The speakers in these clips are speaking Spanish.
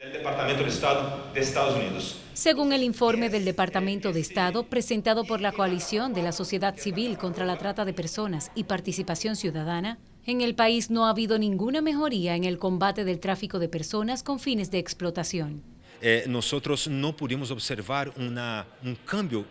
El Departamento de Estado de Estados Unidos. Según el informe del Departamento de Estado presentado por la coalición de la sociedad civil contra la trata de personas y participación ciudadana, en el país no ha habido ninguna mejoría en el combate del tráfico de personas con fines de explotación. Eh, nosotros no pudimos observar un cambio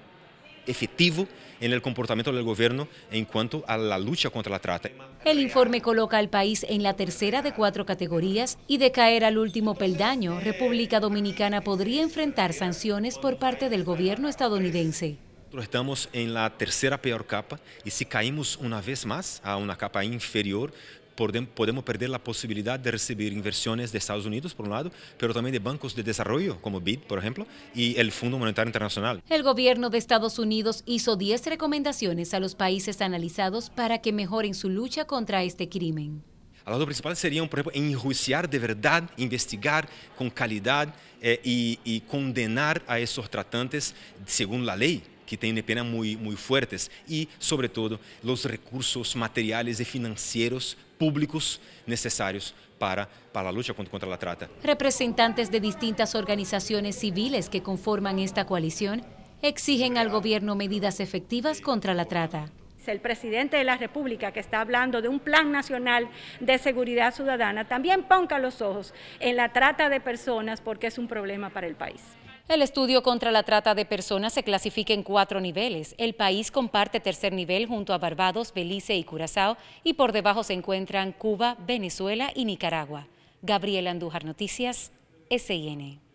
efectivo en el comportamiento del gobierno en cuanto a la lucha contra la trata. El informe coloca al país en la tercera de cuatro categorías y de caer al último peldaño, República Dominicana podría enfrentar sanciones por parte del gobierno estadounidense. estamos en la tercera peor capa y si caímos una vez más a una capa inferior, podemos perder la posibilidad de recibir inversiones de Estados Unidos, por un lado, pero también de bancos de desarrollo, como BID, por ejemplo, y el Fondo Monetario Internacional. El gobierno de Estados Unidos hizo 10 recomendaciones a los países analizados para que mejoren su lucha contra este crimen. A lado principal serían, por ejemplo, enjuiciar de verdad, investigar con calidad eh, y, y condenar a esos tratantes según la ley que tienen penas muy, muy fuertes y, sobre todo, los recursos materiales y financieros públicos necesarios para, para la lucha contra, contra la trata. Representantes de distintas organizaciones civiles que conforman esta coalición exigen al gobierno medidas efectivas contra la trata el presidente de la República que está hablando de un plan nacional de seguridad ciudadana, también ponga los ojos en la trata de personas porque es un problema para el país. El estudio contra la trata de personas se clasifica en cuatro niveles. El país comparte tercer nivel junto a Barbados, Belice y Curazao y por debajo se encuentran Cuba, Venezuela y Nicaragua. Gabriela Andújar Noticias, S.N.